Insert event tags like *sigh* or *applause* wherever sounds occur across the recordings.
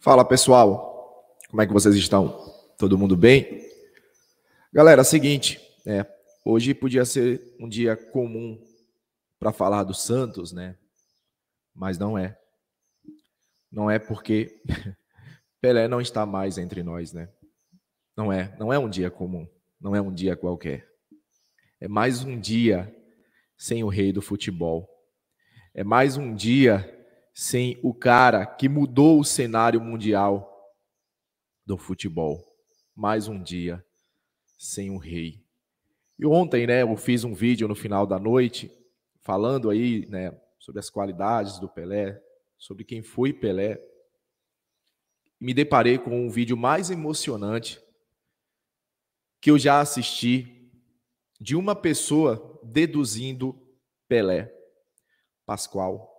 Fala pessoal, como é que vocês estão? Todo mundo bem? Galera, é seguinte, né? Hoje podia ser um dia comum para falar do Santos, né? Mas não é. Não é porque *laughs* Pelé não está mais entre nós, né? Não é, não é um dia comum, não é um dia qualquer. É mais um dia sem o rei do futebol. É mais um dia sem o cara que mudou o cenário mundial do futebol. Mais um dia sem o um rei. E ontem, né, eu fiz um vídeo no final da noite falando aí, né, sobre as qualidades do Pelé, sobre quem foi Pelé. Me deparei com um vídeo mais emocionante que eu já assisti de uma pessoa deduzindo Pelé, Pascoal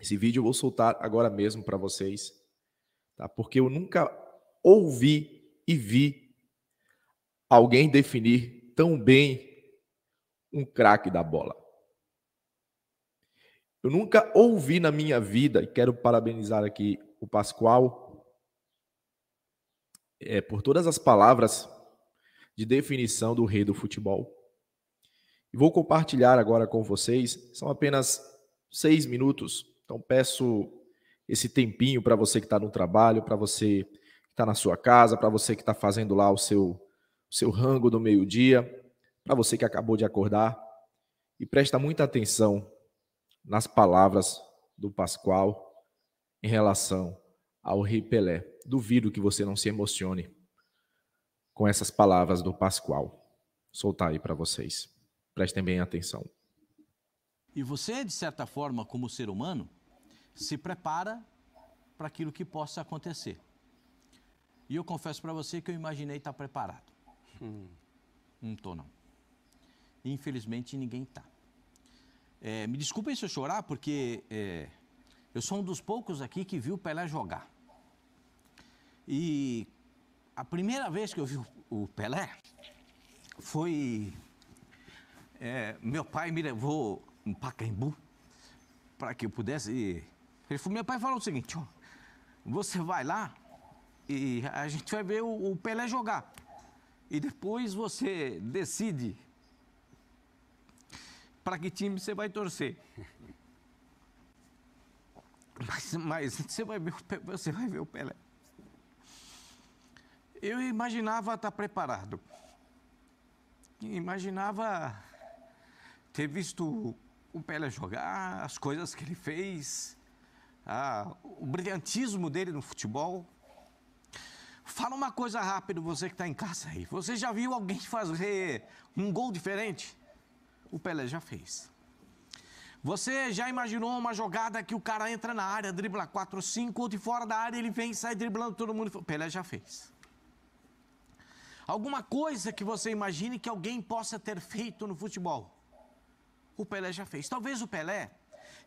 esse vídeo eu vou soltar agora mesmo para vocês, tá? Porque eu nunca ouvi e vi alguém definir tão bem um craque da bola. Eu nunca ouvi na minha vida, e quero parabenizar aqui o Pascoal é, por todas as palavras de definição do rei do futebol. E vou compartilhar agora com vocês, são apenas seis minutos então peço esse tempinho para você que está no trabalho, para você que está na sua casa, para você que está fazendo lá o seu, seu rango do meio-dia, para você que acabou de acordar. E presta muita atenção nas palavras do Pascoal em relação ao Rei Pelé. Duvido que você não se emocione com essas palavras do Pascoal. Soltar aí para vocês. Prestem bem atenção. E você, é, de certa forma, como ser humano, se prepara para aquilo que possa acontecer. E eu confesso para você que eu imaginei estar preparado. Hum. Não estou, não. Infelizmente, ninguém está. É, me desculpem se eu chorar, porque é, eu sou um dos poucos aqui que viu o Pelé jogar. E a primeira vez que eu vi o Pelé foi. É, meu pai me levou um Pacaembu para que eu pudesse ele falou, meu pai falou o seguinte, ó, você vai lá e a gente vai ver o, o Pelé jogar. E depois você decide para que time você vai torcer. *laughs* Mas, mas você, vai ver, você vai ver o Pelé. Eu imaginava estar tá preparado. Imaginava ter visto o Pelé jogar, as coisas que ele fez ah, o brilhantismo dele no futebol. Fala uma coisa rápido, você que está em casa aí. Você já viu alguém fazer um gol diferente? O Pelé já fez. Você já imaginou uma jogada que o cara entra na área, dribla 4, 5, ou de fora da área, ele vem e sai driblando todo mundo? O Pelé já fez. Alguma coisa que você imagine que alguém possa ter feito no futebol? O Pelé já fez. Talvez o Pelé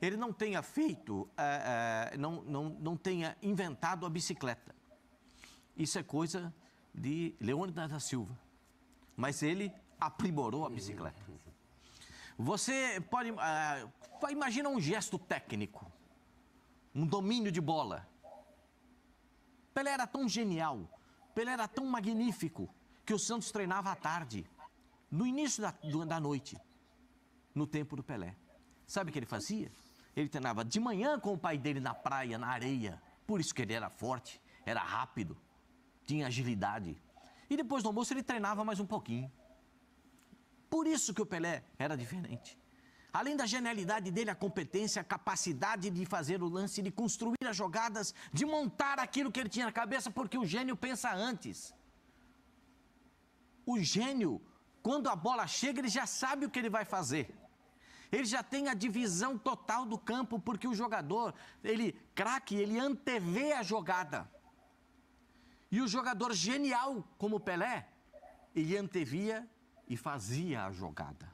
ele não tenha feito, uh, uh, não, não, não tenha inventado a bicicleta. Isso é coisa de Leônidas da Silva. Mas ele aprimorou a bicicleta. Você pode. Uh, eh, imagina um gesto técnico, um domínio de bola. Pelé era tão genial, Pelé era tão magnífico, que o Santos treinava à tarde, no início da, da noite, no tempo do Pelé. Sabe o que ele fazia? Ele treinava de manhã com o pai dele na praia, na areia. Por isso que ele era forte, era rápido, tinha agilidade. E depois do almoço ele treinava mais um pouquinho. Por isso que o Pelé era diferente. Além da genialidade dele, a competência, a capacidade de fazer o lance, de construir as jogadas, de montar aquilo que ele tinha na cabeça, porque o gênio pensa antes. O gênio, quando a bola chega, ele já sabe o que ele vai fazer. Ele já tem a divisão total do campo, porque o jogador, ele, craque, ele antevê a jogada. E o jogador genial como Pelé, ele antevia e fazia a jogada.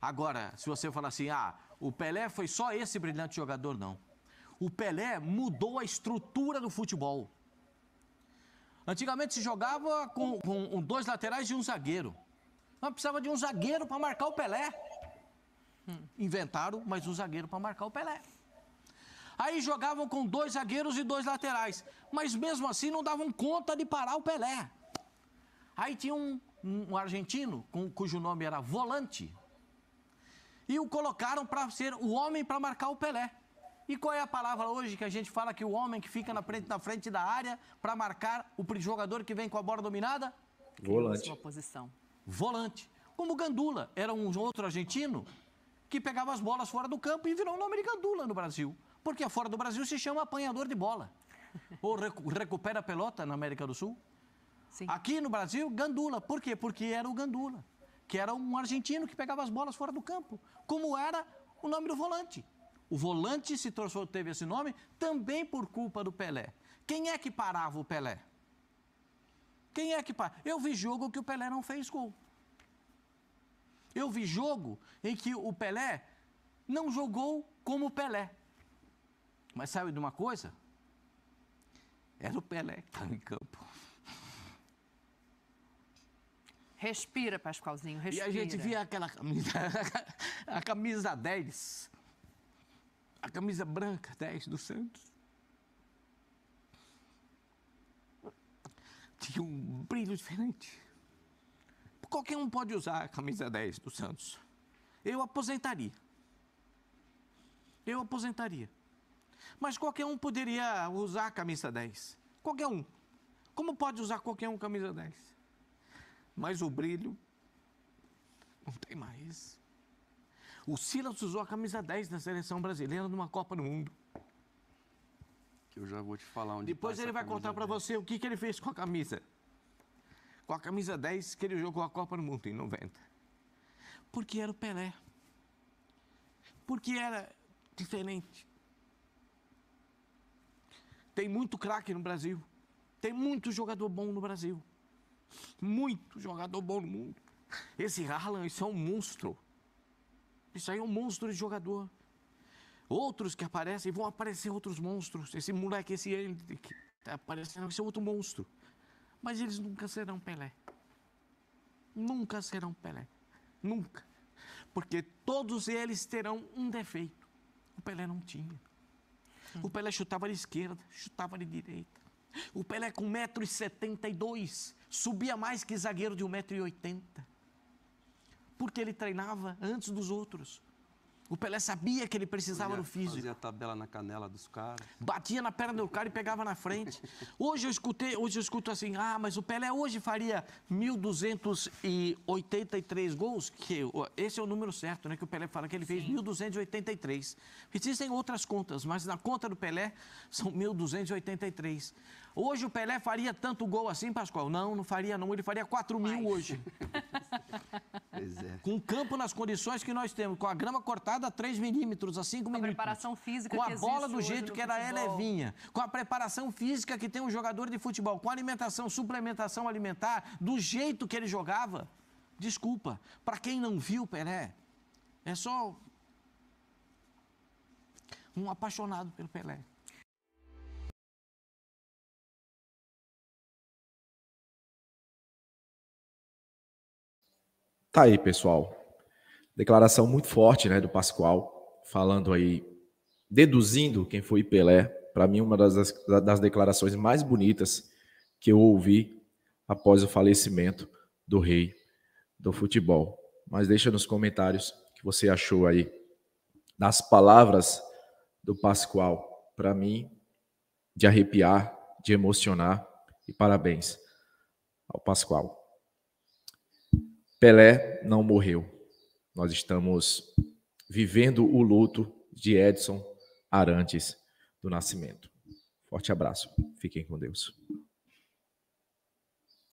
Agora, se você falar assim, ah, o Pelé foi só esse brilhante jogador, não. O Pelé mudou a estrutura do futebol. Antigamente se jogava com, com dois laterais e um zagueiro. Mas precisava de um zagueiro para marcar o Pelé. Inventaram mais um zagueiro para marcar o Pelé. Aí jogavam com dois zagueiros e dois laterais, mas mesmo assim não davam conta de parar o Pelé. Aí tinha um, um argentino com, cujo nome era Volante e o colocaram para ser o homem para marcar o Pelé. E qual é a palavra hoje que a gente fala que o homem que fica na frente, na frente da área para marcar o jogador que vem com a bola dominada? Volante. posição. Volante. Como Gandula era um outro argentino que pegava as bolas fora do campo e virou o nome de gandula no Brasil. Porque fora do Brasil se chama apanhador de bola. *laughs* Ou recu recupera a pelota na América do Sul. Sim. Aqui no Brasil, gandula. Por quê? Porque era o gandula, que era um argentino que pegava as bolas fora do campo. Como era o nome do volante. O volante se torçou, teve esse nome também por culpa do Pelé. Quem é que parava o Pelé? Quem é que parava? Eu vi jogo que o Pelé não fez gol. Eu vi jogo em que o Pelé não jogou como o Pelé. Mas sabe de uma coisa? Era o Pelé que estava em campo. Respira, Pascoalzinho, respira. E a gente via aquela camisa, *laughs* a camisa 10, a camisa branca 10 do Santos. Tinha um brilho diferente qualquer um pode usar a camisa 10 do Santos. Eu aposentaria. Eu aposentaria. Mas qualquer um poderia usar a camisa 10. Qualquer um. Como pode usar qualquer um camisa 10? Mas o brilho não tem mais. O Silas usou a camisa 10 da seleção brasileira numa Copa do Mundo. Que eu já vou te falar onde Depois ele vai contar para você o que, que ele fez com a camisa com a camisa 10 que ele jogou a Copa do Mundo em 90. Porque era o Pelé. Porque era diferente. Tem muito craque no Brasil. Tem muito jogador bom no Brasil. Muito jogador bom no mundo. Esse Haaland, isso é um monstro. Isso aí é um monstro de jogador. Outros que aparecem, vão aparecer outros monstros. Esse moleque, esse Hendrick, está aparecendo, vai ser outro monstro. Mas eles nunca serão Pelé. Nunca serão Pelé. Nunca. Porque todos eles terão um defeito. O Pelé não tinha. O Pelé chutava de esquerda, chutava de direita. O Pelé com 1,72m subia mais que zagueiro de 1,80m. Porque ele treinava antes dos outros. O Pelé sabia que ele precisava do físico. Fazia a tabela na canela dos caras. Batia na perna do cara e pegava na frente. Hoje eu escutei, hoje eu escuto assim: "Ah, mas o Pelé hoje faria 1283 gols", que esse é o número certo, né, que o Pelé fala que ele fez Sim. 1283. Existem outras contas, mas na conta do Pelé são 1283. Hoje o Pelé faria tanto gol assim, Pascoal? Não, não faria não. Ele faria 4 mil hoje. *laughs* pois é. Com o campo nas condições que nós temos, com a grama cortada a 3 milímetros, a 5 milímetros. Com a preparação física Com a bola do jeito que ela é levinha. Com a preparação física que tem um jogador de futebol. Com a alimentação, suplementação alimentar, do jeito que ele jogava. Desculpa, para quem não viu Pelé, é só um apaixonado pelo Pelé. Tá aí, pessoal. Declaração muito forte, né, do Pascoal, falando aí, deduzindo quem foi Pelé. Para mim, uma das, das declarações mais bonitas que eu ouvi após o falecimento do rei do futebol. Mas deixa nos comentários o que você achou aí das palavras do Pascoal. Para mim, de arrepiar, de emocionar. E parabéns ao Pascoal. Pelé não morreu. Nós estamos vivendo o luto de Edson Arantes do Nascimento. Forte abraço. Fiquem com Deus.